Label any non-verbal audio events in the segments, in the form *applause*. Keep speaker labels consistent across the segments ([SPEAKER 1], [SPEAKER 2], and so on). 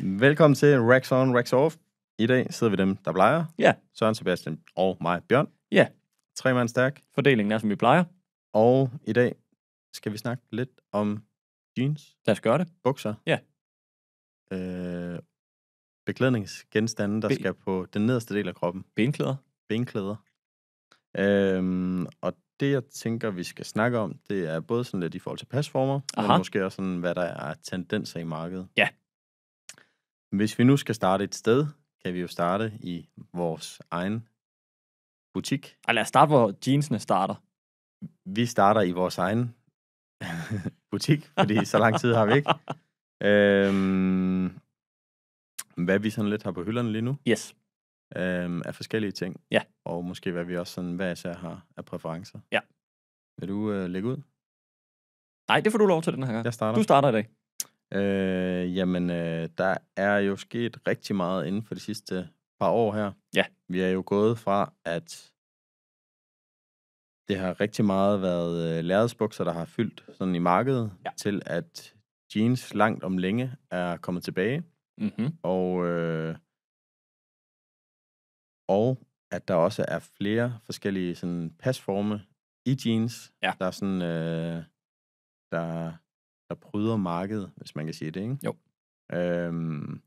[SPEAKER 1] Velkommen til Racks On, Racks Off. I dag sidder vi dem, der plejer. Ja. Søren Sebastian og mig, Bjørn. Ja. Tre mand stærk. Fordelingen er, som vi plejer. Og i dag skal vi snakke lidt om jeans. Lad os gøre det. Bukser. Ja. Øh, beklædningsgenstande, der Be- skal på den nederste del af kroppen. Benklæder. Benklæder. Øhm, og det, jeg tænker, vi skal snakke om, det er både sådan lidt i forhold til pasformer, Aha. men måske også sådan, hvad der er tendenser i markedet. Ja, hvis vi nu skal starte et sted, kan vi jo starte i vores egen butik. Og lad os starte, hvor jeansene starter. Vi starter i vores egen *laughs* butik, fordi så lang tid har vi ikke. Øhm, hvad vi sådan lidt har på hylderne lige nu. Yes. Øhm, af forskellige ting. Ja. Og måske hvad vi også sådan, hvad jeg har af præferencer. Ja. Vil du øh, lægge ud?
[SPEAKER 2] Nej, det får du lov til den her gang. Jeg starter. Du starter i
[SPEAKER 1] dag. Øh, jamen, øh, der er jo sket rigtig meget inden for de sidste par år her. Ja. Vi er jo gået fra, at det har rigtig meget været øh, lærredsbukser, der har fyldt sådan i markedet, ja. til at jeans langt om længe er kommet tilbage. Mm-hmm. Og, øh, og at der også er flere forskellige sådan, pasforme i jeans. Ja. Der er sådan, øh, der der bryder markedet, hvis man kan sige det, ikke? Jo. Øhm,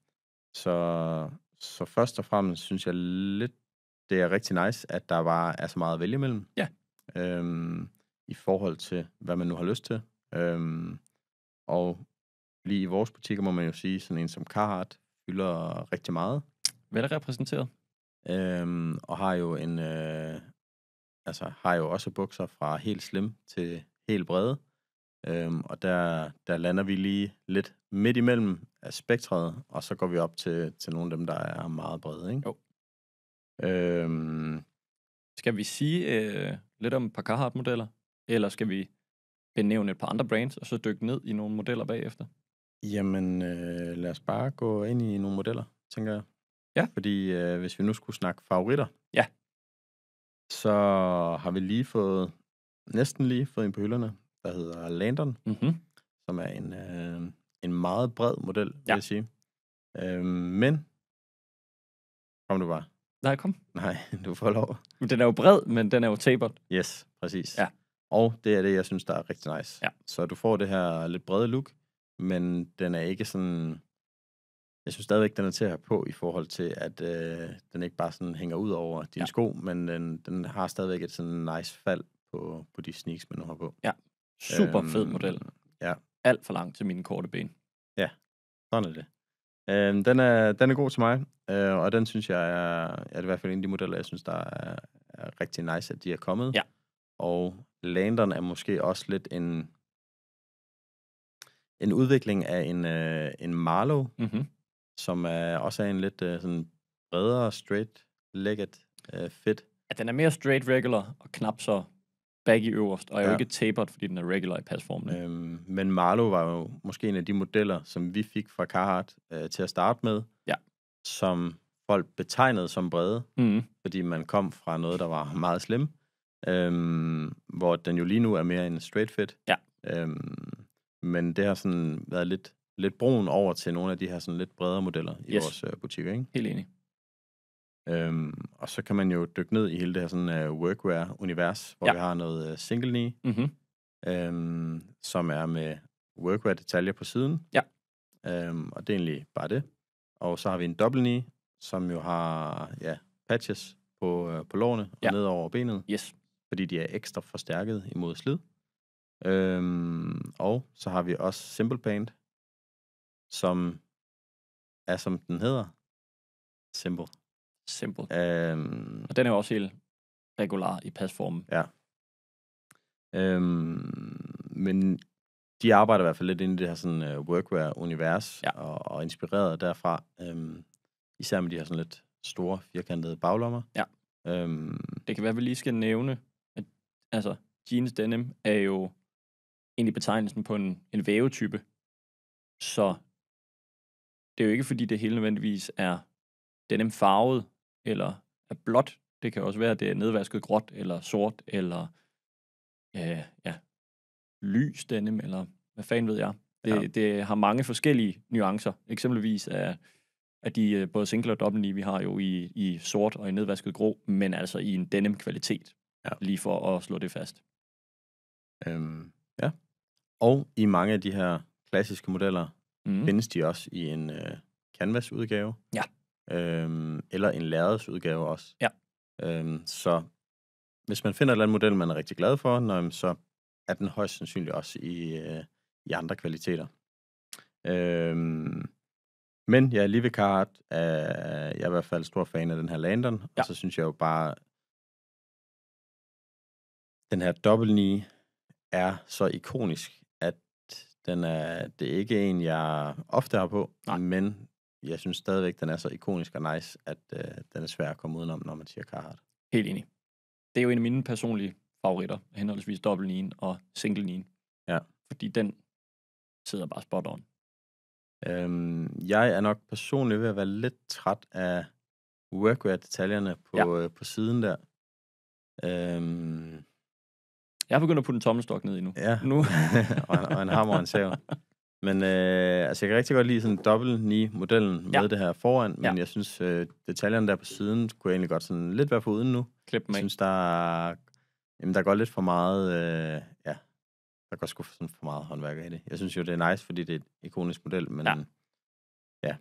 [SPEAKER 1] så, så først og fremmest synes jeg lidt, det er rigtig nice, at der var, er så meget at vælge imellem. Ja. Øhm, I forhold til, hvad man nu har lyst til. Øhm, og lige i vores butikker må man jo sige, sådan en som Carhartt fylder rigtig meget.
[SPEAKER 2] Hvad er repræsenteret?
[SPEAKER 1] Øhm, og har jo en, øh, altså har jo også bukser fra helt slim til helt brede. Øhm, og der, der lander vi lige lidt midt imellem af spektret, og så går vi op til, til nogle af dem, der er meget brede. Ikke? Jo. Øhm, skal vi sige øh, lidt om et par Carhartt-modeller? Eller skal vi benævne
[SPEAKER 2] et par andre brands, og
[SPEAKER 1] så dykke ned i nogle modeller bagefter? Jamen, øh, lad os bare gå ind i nogle modeller, tænker jeg. Ja. Fordi øh, hvis vi nu skulle snakke favoritter, ja. så har vi lige fået, næsten lige fået ind på hylderne, der hedder Landon, mm-hmm. som er en, øh, en meget bred model, vil ja. jeg sige. Øh, men, kom du bare. Nej, kom. Nej, *laughs* du får lov. Den er jo bred, men den er jo tapered. Yes, præcis. Ja. Og det er det, jeg synes, der er rigtig nice. Ja. Så du får det her lidt brede look, men den er ikke sådan... Jeg synes stadigvæk, den er til at have på i forhold til, at øh, den ikke bare sådan hænger ud over dine ja. sko, men den, den har stadigvæk et sådan nice fald på, på de sneaks, man nu har på. Ja, Super øhm, fed model. Ja. Alt for lang til mine korte ben. Ja, sådan er det. Øhm, den, er, den er god til mig, øh, og den synes jeg er, er det i hvert fald en af de modeller, jeg synes, der er, er rigtig nice, at de er kommet. Ja. Og Landeren er måske også lidt en, en udvikling af en, øh, en Marlow, mm-hmm. som er, også er en lidt øh, sådan bredere, straight-legged øh, fit.
[SPEAKER 2] Ja, den er mere straight regular
[SPEAKER 1] og knap så baggy øverst, og er ja. jo ikke tapered, fordi den er regular i pasformen. Øhm, men Marlo var jo måske en af de modeller, som vi fik fra Carhartt øh, til at starte med, ja. som folk betegnede som brede, mm. fordi man kom fra noget, der var meget slim, øhm, hvor den jo lige nu er mere en straight fit. Ja. Øhm, men det har sådan været lidt, lidt brun over til nogle af de her sådan lidt bredere modeller yes. i vores øh, butik, butikker. Ikke? Helt enig. Øhm, og så kan man jo dykke ned i hele det her sådan, uh, workwear-univers, hvor ja. vi har noget uh, single knee, mm-hmm. øhm, som er med workwear-detaljer på siden. Ja. Øhm, og det er egentlig bare det. Og så har vi en double knee, som jo har ja, patches på, uh, på lårene og ja. ned over benet. Yes. Fordi de er ekstra forstærket imod slid. Øhm, og så har vi også simple paint, som er som den hedder. Simple. Simple. Øhm, og den er jo også helt
[SPEAKER 2] regular i pasformen.
[SPEAKER 1] Ja. Øhm, men de arbejder i hvert fald lidt inde i det her sådan, uh, workwear-univers, ja. og, og inspireret derfra. Øhm, især med de her sådan lidt store, firkantede baglommer. Ja. Øhm, det kan være, at vi lige skal nævne, at altså, jeans denim er jo
[SPEAKER 2] egentlig betegnelsen på en, en vævetype. Så det er jo ikke, fordi det hele nødvendigvis er denim farvet, eller er blåt. Det kan også være, at det er nedvasket gråt, eller sort, eller øh, ja, lys denim, eller hvad fanden ved jeg. Det, ja. det har mange forskellige nuancer. Eksempelvis er, er de øh, både single og dobbelt vi har jo i, i sort og i nedvasket grå, men altså i en
[SPEAKER 1] denim-kvalitet, ja. lige for at slå det fast. Øhm, ja. Og i mange af de her klassiske modeller mm. findes de også i en øh, canvas-udgave. Ja øhm, eller en udgave også. Ja. Øhm, så hvis man finder en eller andet model, man er rigtig glad for, når, så er den højst sandsynligt også i, øh, i andre kvaliteter. Øhm, men jeg er lige ved Øh, jeg er i hvert fald stor fan af den her Landon, ja. og så synes jeg jo bare, den her dobbelt 9 er så ikonisk, at den er, det er ikke en, jeg ofte har på, Nej. men jeg synes stadigvæk, den er så ikonisk og nice, at øh, den er svær at komme udenom, når man siger Carhartt. Helt
[SPEAKER 2] enig. Det er jo en af mine personlige favoritter, henholdsvis dobbelt 9 og single 9. Ja.
[SPEAKER 1] Fordi den sidder bare spot on. Øhm, jeg er nok personligt ved at være lidt træt af workwear-detaljerne på, ja. øh, på siden der. Øhm, jeg er begyndt at putte en tommelstok ned i nu. Ja, nu. *laughs* og, en, og en hammer og en sav. Men øh, altså, jeg kan rigtig godt lide sådan dobbelt ni modellen med ja. det her foran, men ja. jeg synes, øh, detaljerne der på siden kunne jeg egentlig godt sådan lidt være på uden nu. Klip mig. Jeg synes, der, jamen, der går lidt for meget, øh, ja, der går sgu sådan for meget håndværk i det. Jeg synes jo, det er nice, fordi det er et ikonisk model, men ja, ja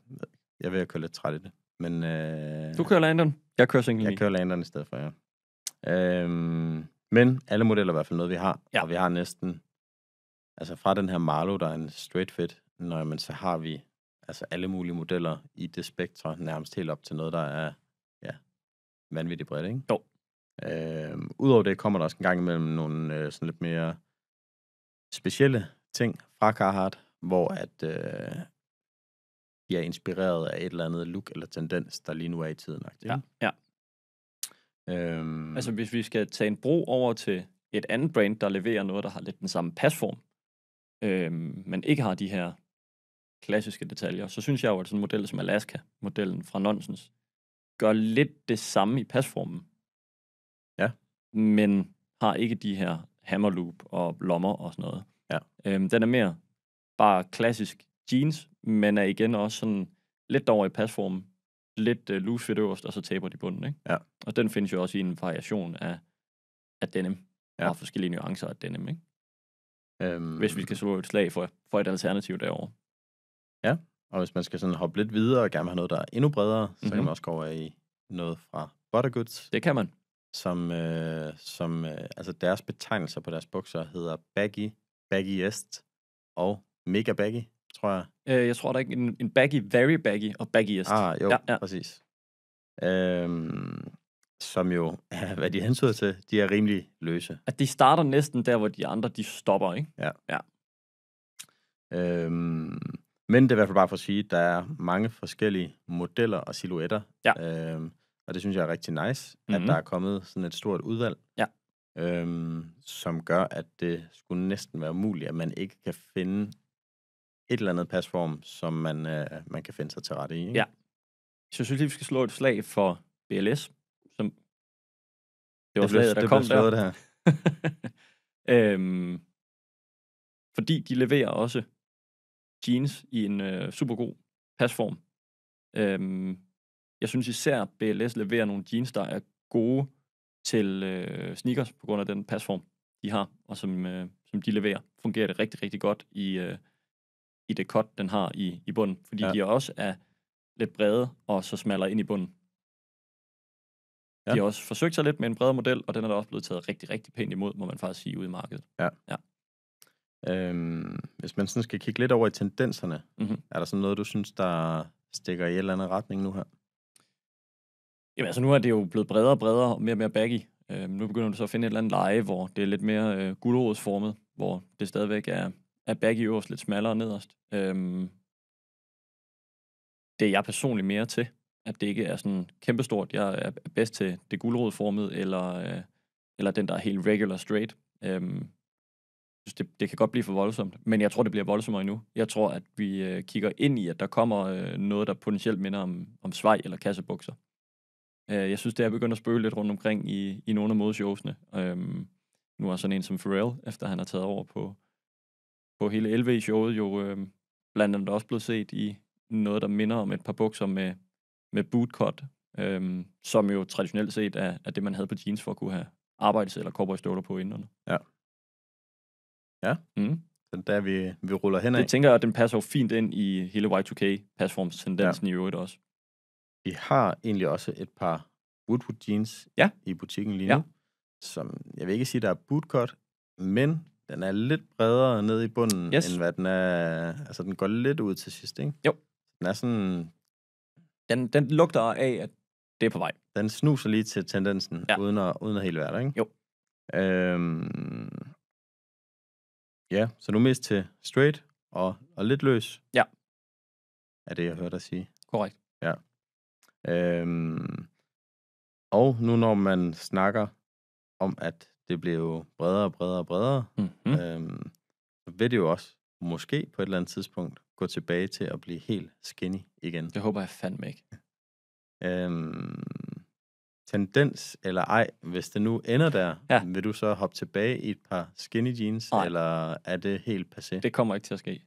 [SPEAKER 1] jeg vil køre lidt træt i det. Men, øh, du kører Landon. Jeg kører single Jeg kører Landon i stedet for, ja. Øh, men alle modeller er i hvert fald noget, vi har, ja. og vi har næsten altså fra den her Marlow, der er en straight fit, når man så har vi altså alle mulige modeller i det spektrum, nærmest helt op til noget, der er ja, vanvittigt bredt, ikke? Jo. Øh, Udover det kommer der også en gang imellem nogle øh, sådan lidt mere specielle ting fra Carhartt, hvor at øh, de er inspireret af et eller andet look eller tendens, der lige nu er i tiden. Ikke? Ja, ja. Øhm,
[SPEAKER 2] altså hvis vi skal tage en bro over til et andet brand, der leverer noget, der har lidt den samme pasform, øh, men ikke har de her klassiske detaljer, så synes jeg jo, at sådan en model som Alaska-modellen fra Nonsens, gør lidt det samme i pasformen. Ja. Men har ikke de her hammerloop og lommer og sådan noget. Ja. Øhm, den er mere bare klassisk jeans, men er igen også sådan lidt over i pasformen, lidt uh, loose fit øverst, og så taber de bunden, ikke? Ja. Og den findes jo også i en variation af, af denim. Ja. Og forskellige nuancer af denim, ikke? Øhm,
[SPEAKER 1] hvis vi skal slå et slag for, for et alternativ derovre. Ja, og hvis man skal sådan hoppe lidt videre og gerne have noget, der er endnu bredere, mm-hmm. så kan mhm. man også gå over i noget fra Buttergoods. Det kan man. Som, øh, som øh, altså deres betegnelser på deres bukser hedder baggy, Baggyest og mega baggy, tror jeg. Øh, jeg tror, der er en, en baggy, very baggy og Baggyest. Ah, jo, ja, ja. præcis. Øhm, som jo, ja, hvad de hensyder til, de er rimelig løse. At de starter næsten der, hvor de andre, de stopper, ikke? Ja. ja. Øhm, men det er i hvert fald bare for at sige, at der er mange forskellige modeller og silhuetter. Ja. Øhm, og det synes jeg er rigtig nice, mm-hmm. at mhm. der er kommet sådan et stort udvalg, ja. øhm, som gør, at det skulle næsten være umuligt, at man ikke kan finde et eller andet pasform, som man, øh, man kan finde sig til rette i. Ikke? Ja. Så jeg synes lige, vi skal slå et slag for BLS.
[SPEAKER 2] Det var det slaget, der det kom slået, der. her. *laughs* øhm, fordi de leverer også jeans i en øh, super god pasform. Øhm, jeg synes især, BLS leverer nogle jeans, der er gode til øh, sneakers på grund af den pasform, de har, og som, øh, som de leverer. Fungerer det rigtig, rigtig godt i, øh, i det cut, den har i, i bunden, fordi ja. de også er lidt brede og så smalder ind i bunden. Ja. De har også forsøgt sig lidt med en bredere model, og den er da også blevet taget rigtig, rigtig pænt imod, må man faktisk sige, ude i markedet.
[SPEAKER 1] Ja. ja. Øhm, hvis man sådan skal kigge lidt over i tendenserne, mm-hmm. er der sådan noget, du synes, der stikker i en eller anden retning nu her? Jamen altså, nu er det jo blevet bredere og bredere, og mere og mere baggy.
[SPEAKER 2] Øhm, nu begynder du så at finde et eller andet leje, hvor det er lidt mere øh, guldrådsformet, hvor det stadigvæk er, er baggy øverst, lidt smallere nederst. Øhm, det er jeg personligt mere til at det ikke er sådan kæmpestort, jeg er bedst til det guldrådformede, eller, øh, eller den, der er helt regular straight. Øhm, synes, det, det kan godt blive for voldsomt, men jeg tror, det bliver voldsommere endnu. Jeg tror, at vi øh, kigger ind i, at der kommer øh, noget, der potentielt minder om, om svej eller kassebukser. Øh, jeg synes, det er begyndt at spøge lidt rundt omkring i, i nogle af modeshowsene. Øhm, nu er sådan en som Pharrell, efter han har taget over på, på hele 11 i showet, jo øh, blandt andet også blevet set i noget, der minder om et par bukser med, med bootcut, øhm, som jo traditionelt set er, er det, man havde på jeans for at kunne have arbejds- eller cowboystøvler på inderne. Ja. Ja. Mm.
[SPEAKER 1] Så der vi, vi ruller henad. Det tænker jeg, at den passer jo fint ind i hele y 2 k tendensen ja. i øvrigt også. Vi har egentlig også et par Woodwood jeans ja. i butikken lige nu, ja. som jeg vil ikke sige, der er bootcut, men den er lidt bredere nede i bunden, yes. end hvad den er... Altså, den går lidt ud til sidst, ikke? Jo. Den er sådan den, den lugter af, at det er på vej. Den snuser lige til tendensen, ja. uden, at, uden at helt være der, ikke? Jo. Øhm, ja, så nu mest til straight og, og lidt løs. Ja. Er det, jeg hørte dig sige. Korrekt. Ja. Øhm, og nu når man snakker om, at det bliver jo bredere og bredere og bredere, mm-hmm. øhm, så vil det jo også måske på et eller andet tidspunkt gå tilbage til at blive helt skinny igen. Det håber jeg fandme ikke. Øhm, tendens eller ej, hvis det nu ender der, ja. vil du så hoppe tilbage i et par skinny jeans, Nej. eller er det helt passé? Det kommer ikke til at ske.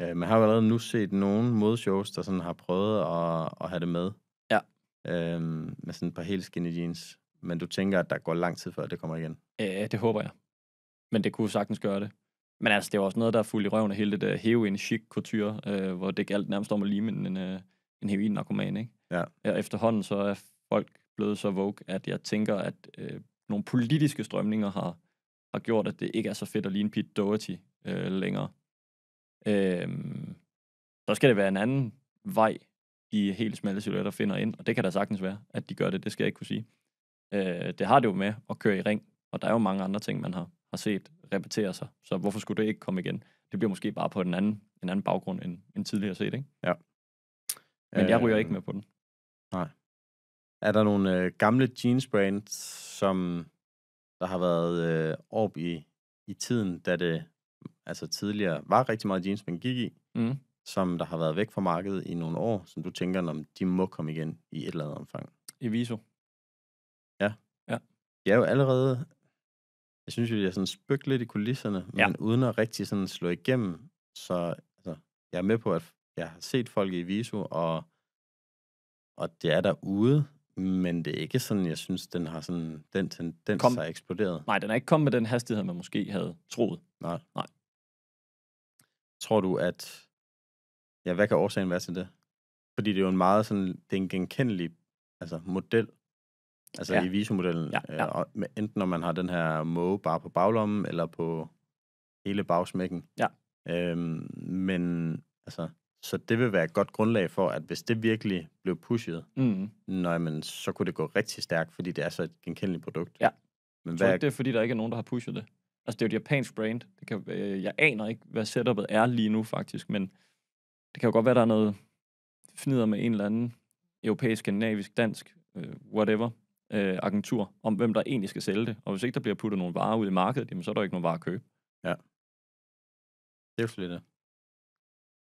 [SPEAKER 1] Øh, man har jo allerede nu set nogle modeshows, der sådan har prøvet at, at have det med. Ja. Øhm, med sådan et par helt skinny jeans. Men du tænker, at der går lang tid før, det kommer igen?
[SPEAKER 2] Ja, det håber jeg.
[SPEAKER 1] Men det kunne sagtens gøre det. Men altså,
[SPEAKER 2] det var også noget, der fulgte i røven af hele det uh, heroin chic kultur, uh, øh, hvor det galt nærmest om at lime en, en, øh, en heroin-narkoman, ikke? Ja. Og efterhånden så er folk blevet så vogue, at jeg tænker, at uh, nogle politiske strømninger har, har gjort, at det ikke er så fedt at ligne Pete Doherty uh, længere. Uh, så skal det være en anden vej, de helt smalle silhuetter finder ind, og det kan da sagtens være, at de gør det, det skal jeg ikke kunne sige. Uh, det har det jo med at køre i ring, og der er jo mange andre ting, man har, har set repeterer sig. Så hvorfor skulle det ikke komme igen? Det bliver måske bare på en anden, en anden baggrund end, end tidligere set, ikke?
[SPEAKER 1] Ja. Men jeg ryger øh, ikke med på den. Nej. Er der nogle øh, gamle brands, som der har været øh, op i, i tiden, da det altså tidligere var rigtig meget jeans, man gik i, mm. som der har været væk fra markedet i nogle år, som du tænker, om de må komme igen i et eller andet omfang? I Viso. Ja. Ja. De er jo allerede jeg synes jo, jeg sådan spøgte lidt i kulisserne, men ja. uden at rigtig sådan slå igennem. Så altså, jeg er med på, at jeg har set folk i Visu, og, og det er derude, men det er ikke sådan, jeg synes, den har sådan, den tendens kom. har eksploderet. Nej, den er ikke kommet med den hastighed, man måske havde troet. Nej. Nej. Tror du, at... Ja, hvad kan årsagen være til det? Fordi det er jo en meget sådan, det er en genkendelig altså, model, Altså ja. i visumodellen. Ja, ja. Øh, og enten når man har den her måge bare på baglommen, eller på hele bagsmækken. Ja. Øhm, men altså, så det vil være et godt grundlag for, at hvis det virkelig blev pushet, mm. Mm-hmm. nej, men så kunne det gå rigtig stærkt, fordi det er så et genkendeligt produkt. Ja. Men hvad... tror ikke, det
[SPEAKER 2] er, fordi der ikke er nogen, der har pushet det. Altså, det er jo et japansk brand. Det kan, øh, jeg aner ikke, hvad setupet er lige nu, faktisk, men det kan jo godt være, der er noget fnider med en eller anden europæisk, skandinavisk, dansk, øh, whatever, øh, agentur om, hvem der egentlig skal sælge det. Og hvis ikke der bliver puttet nogle varer ud i markedet, jamen, så er der ikke nogen varer at købe. Ja.
[SPEAKER 1] Det er jo det.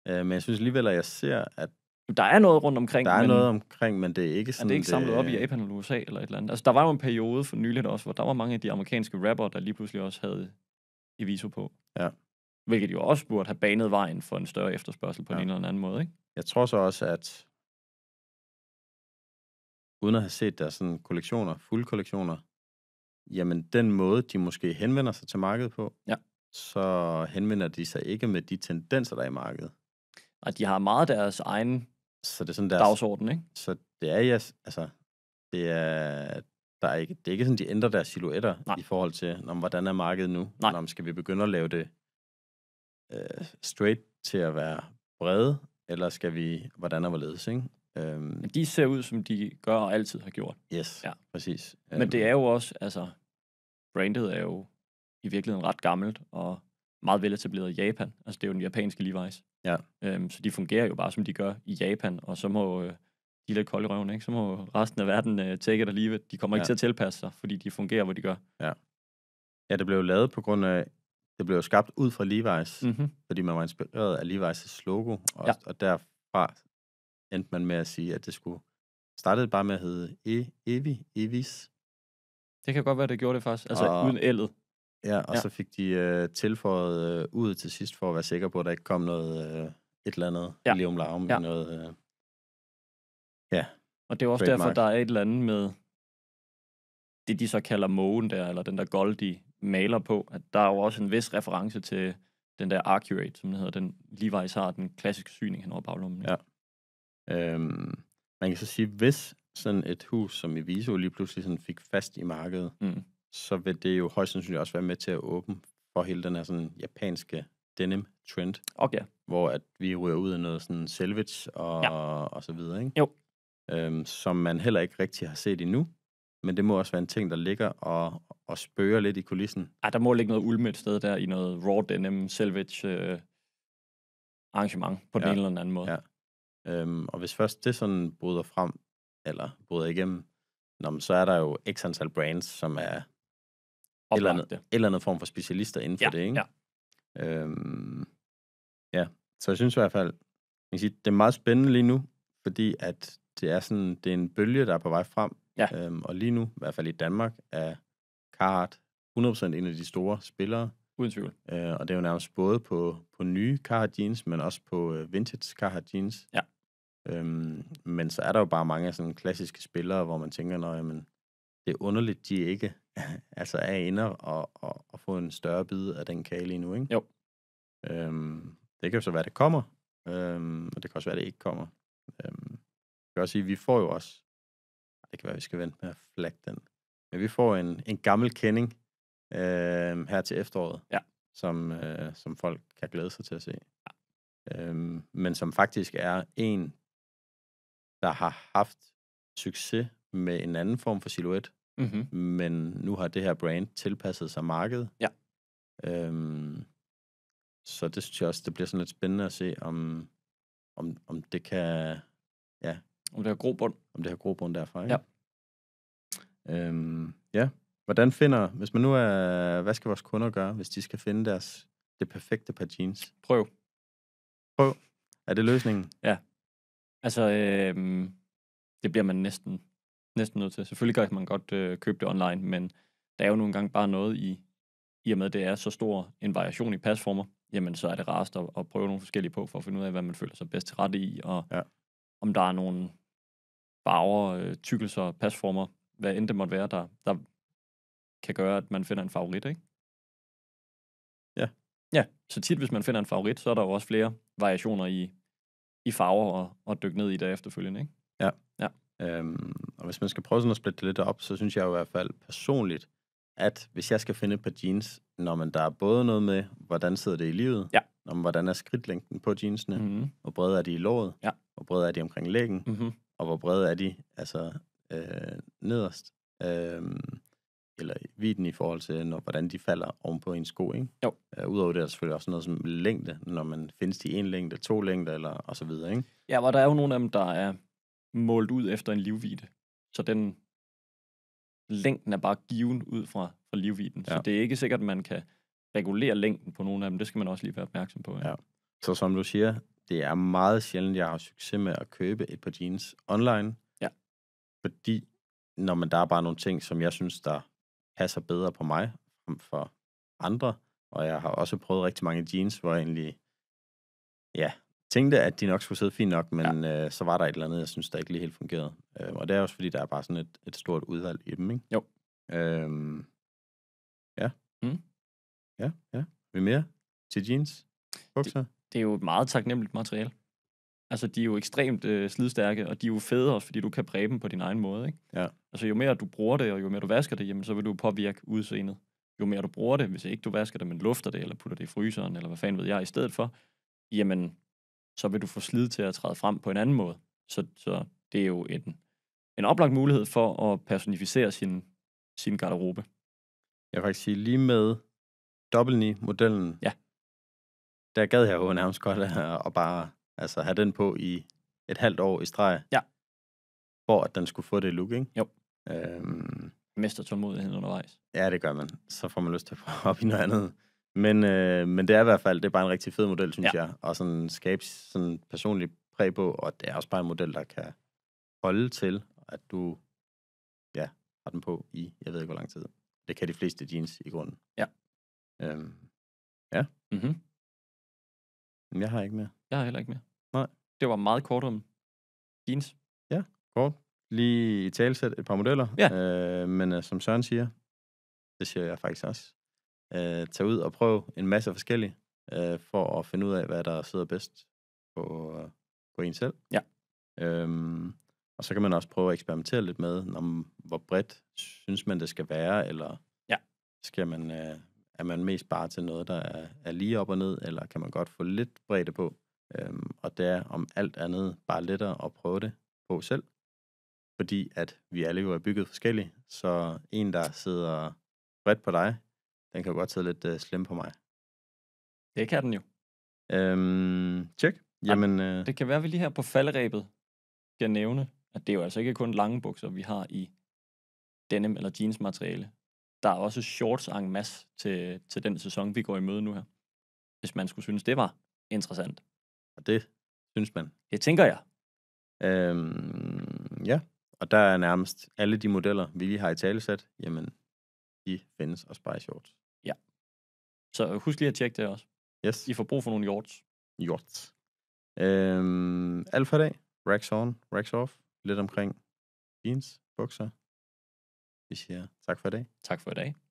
[SPEAKER 1] Øh, men jeg synes alligevel, at jeg ser, at der er noget rundt omkring. Der er men, noget omkring, men det er ikke sådan... Er det ikke samlet det, op i Japan
[SPEAKER 2] eller USA eller et eller andet?
[SPEAKER 1] Altså, der var jo en periode for
[SPEAKER 2] nylig også, hvor der var mange af de amerikanske rapper, der lige pludselig også havde viso på.
[SPEAKER 1] Ja. Hvilket jo også burde have banet vejen for en større efterspørgsel på ja. en eller anden måde, ikke? Jeg tror så også, at uden at have set deres sådan, kollektioner, fulde kollektioner, jamen den måde, de måske henvender sig til markedet på, ja. så henvender de sig ikke med de tendenser, der er i markedet. Og de har meget deres egen så det er sådan deres, dagsorden, ikke? Så det er, yes, altså, det er, der er ikke, det er ikke sådan, de ændrer deres silhuetter Nej. i forhold til, om, hvordan er markedet nu? Nej. Om, skal vi begynde at lave det øh, straight til at være brede, eller skal vi, hvordan er ledelse, ikke? Øhm, de ser ud, som de gør og altid har gjort. Yes, ja. præcis. Men det er øhm. jo også,
[SPEAKER 2] altså, brandet er jo i virkeligheden ret gammelt og meget veletableret i Japan. Altså, det er jo den japanske Levi's. Ja. Øhm, så de fungerer jo bare, som de gør i Japan, og så må øh, de lidt kolde røven, ikke? Så må resten af verden øh, take it leave De kommer ikke ja. til at tilpasse sig, fordi de
[SPEAKER 1] fungerer, hvor de gør. Ja. Ja, det blev jo lavet på grund af, det blev jo skabt ud fra Levi's, mm-hmm. fordi man var inspireret af Levi's logo, og, ja. og derfra endte man med at sige, at det skulle startede bare med at hedde e Evi, Evis. Det kan godt være, det gjorde det faktisk, altså og, uden ældet. Ja, og ja. så fik de øh, tilføjet øh, ud til sidst, for at være sikker på, at der ikke kom noget, øh, et eller andet ja. helium larm ja. noget... Øh, ja. Og det er også trademark. derfor, der
[SPEAKER 2] er et eller andet med det, de så kalder mågen der, eller den der gold, de maler på, at der er jo også en vis reference til den
[SPEAKER 1] der Accurate, som den hedder, den Levi's har, den klassiske syning henover over baglommen. Ja. ja. Øhm, man kan så sige, hvis sådan et hus som i Viso lige pludselig sådan fik fast i markedet, mm. så vil det jo højst sandsynligt også være med til at åbne for hele den her sådan japanske denim trend. Okay. Hvor at vi ryger ud af noget sådan selvage og, ja. og så videre, ikke? Jo. Øhm, som man heller ikke rigtig har set endnu. Men det må også være en ting, der ligger og, og spørger lidt i kulissen. Ah, der må ligge noget ulmet sted der i noget raw denim selvage øh, arrangement på ja. den ene eller anden måde. Ja. Øhm, og hvis først det sådan bryder frem, eller bryder igennem, nå, man, så er der jo x antal brands, som er et eller, andet, et eller andet form for specialister inden for ja, det, ikke? Ja. Øhm, ja, så jeg synes i hvert fald, man kan sige, det er meget spændende lige nu, fordi at det er sådan, det er en bølge, der er på vej frem, ja. øhm, og lige nu, i hvert fald i Danmark, er Carhartt 100% en af de store spillere. Uden tvivl. Øh, og det er jo nærmest både på, på nye Carhartt jeans, men også på øh, vintage Carhartt jeans. Ja. Øhm, men så er der jo bare mange sådan klassiske spillere, hvor man tænker, når jamen, det er underligt, de ikke *laughs* altså er inde og, og, og få en større bid af den kage lige nu, ikke? Jo. Øhm, det kan jo så være, det kommer, øhm, og det kan også være, det ikke kommer. Øhm, jeg kan også sige, vi får jo også, det kan være, vi skal vente med at flagge den, men vi får en, en gammel kending øhm, her til efteråret, ja. som, øh, som folk kan glæde sig til at se. Ja. Øhm, men som faktisk er en der har haft succes med en anden form for silhuet, mm-hmm. men nu har det her brand tilpasset sig markedet. Ja. Øhm, så det synes jeg også, det bliver sådan lidt spændende at se, om, om, om det kan, ja. Om det har grobund. Om det har grobund derfra, ikke? Ja. Øhm, ja. Hvordan finder, hvis man nu er, hvad skal vores kunder gøre, hvis de skal finde deres, det perfekte par jeans? Prøv. Prøv. Er det løsningen?
[SPEAKER 2] Ja. Altså, øh, det bliver man næsten, næsten nødt til. Selvfølgelig kan man godt øh, købe det online, men der er jo nogle gange bare noget i, i og med, at det er så stor en variation i pasformer, jamen så er det rarest at, at prøve nogle forskellige på, for at finde ud af, hvad man føler sig bedst til rette i, og ja. om der er nogle farver, øh, tykkelser, pasformer, hvad end det måtte være, der, der kan gøre, at man finder en favorit, ikke? Ja. Ja, så tit hvis man finder en favorit, så er der jo også flere variationer i i farver og, og dykke ned i det efterfølgende, ikke?
[SPEAKER 1] Ja. ja. Øhm, og hvis man skal prøve sådan at splitte det lidt op, så synes jeg jo i hvert fald personligt, at hvis jeg skal finde et par jeans, når man der er både noget med, hvordan sidder det i livet, ja. om hvordan er skridtlængden på jeansene, mm-hmm. hvor brede er de i låret, ja. hvor brede er de omkring lægen, mm-hmm. og hvor brede er de altså øh, nederst. øh, eller viden i forhold til, når, hvordan de falder oven på en sko, ikke? Jo. Uh, Udover det er der selvfølgelig også noget som længde, når man findes de en længde, to længder, eller og så videre, ikke? Ja, hvor der er jo nogle af dem, der er målt ud efter en livvide. Så den længden er bare
[SPEAKER 2] given ud fra, fra livviden. Ja. Så det er ikke sikkert, at man kan regulere længden på nogle af dem. Det skal man også lige være
[SPEAKER 1] opmærksom på. Ja. ja. Så som du siger, det er meget sjældent, jeg har succes med at købe et par jeans online. Ja. Fordi når man, der er bare nogle ting, som jeg synes, der passer bedre på mig frem for andre. Og jeg har også prøvet rigtig mange jeans, hvor jeg egentlig ja, tænkte, at de nok skulle sidde fint nok, men ja. øh, så var der et eller andet, jeg synes, der ikke lige helt fungerede. Øh, og det er også, fordi der er bare sådan et, et stort udvalg i dem, ikke? Jo. Øhm, ja. Mm. Ja, ja. Vil mere til jeans? Bukser? Det,
[SPEAKER 2] det er jo et meget taknemmeligt materiale altså, de er jo ekstremt øh, slidstærke, og de er jo fede også, fordi du kan præbe dem på din egen måde, ikke? Ja. Altså, jo mere du bruger det, og jo mere du vasker det, jamen, så vil du påvirke udseendet. Jo mere du bruger det, hvis ikke du vasker det, men lufter det, eller putter det i fryseren, eller hvad fanden ved jeg, i stedet for, jamen, så vil du få slid til at træde frem på en anden måde. Så, så det er jo en, en oplagt mulighed for at personificere sin, sin garderobe.
[SPEAKER 1] Jeg vil faktisk sige, lige med dobbelt modellen ja. der gad jeg jo nærmest godt at bare Altså have den på i et halvt år i streg. Ja. For at den skulle få det look, ikke? Jo. Øhm, Mester tålmodigheden undervejs. Ja, det gør man. Så får man lyst til at prøve op i noget andet. Men, øh, men det er i hvert fald, det er bare en rigtig fed model, synes ja. jeg. Og sådan skabe sådan personlig præg på, og det er også bare en model, der kan holde til, at du ja, har den på i, jeg ved ikke, hvor lang tid. Det kan de fleste jeans i grunden. Ja. Øhm, ja. Mm-hmm. Jeg har ikke mere. Jeg har heller ikke mere. Nej. Det var meget kort om jeans. Ja, kort. Lige i talsæt et par modeller. Ja. Øh, men øh, som Søren siger, det siger jeg faktisk også, øh, tag ud og prøv en masse forskellige, øh, for at finde ud af, hvad der sidder bedst på, øh, på en selv. Ja. Øhm, og så kan man også prøve at eksperimentere lidt med, om, hvor bredt synes man, det skal være, eller ja. skal man, øh, er man mest bare til noget, der er, er lige op og ned, eller kan man godt få lidt bredde på? Øhm, og det er om alt andet bare lettere at prøve det på selv. Fordi at vi alle jo er bygget forskellige, så en, der sidder bredt på dig, den kan jo godt sidde lidt øh, slem på mig. Det kan den jo. Øhm, tjek. Jamen, øh... Det kan være, at vi lige her på faldrebet skal
[SPEAKER 2] nævne, at det er jo altså ikke kun lange bukser, vi har i denim eller jeans materiale. Der er også shorts en masse til, til den sæson, vi går i møde nu her. Hvis man skulle
[SPEAKER 1] synes, det var interessant. Og det synes man. Det tænker jeg. Øhm, ja, og der er nærmest alle de modeller, vi lige har i talesat, jamen, de findes og spare Shorts. Ja. Så husk lige at tjekke det også. Yes. I får
[SPEAKER 2] brug for nogle shorts.
[SPEAKER 1] Shorts. Øhm, Alfa dag, racks on, racks off, lidt omkring jeans, bukser. Vi siger tak for i dag.
[SPEAKER 2] Tak for i dag.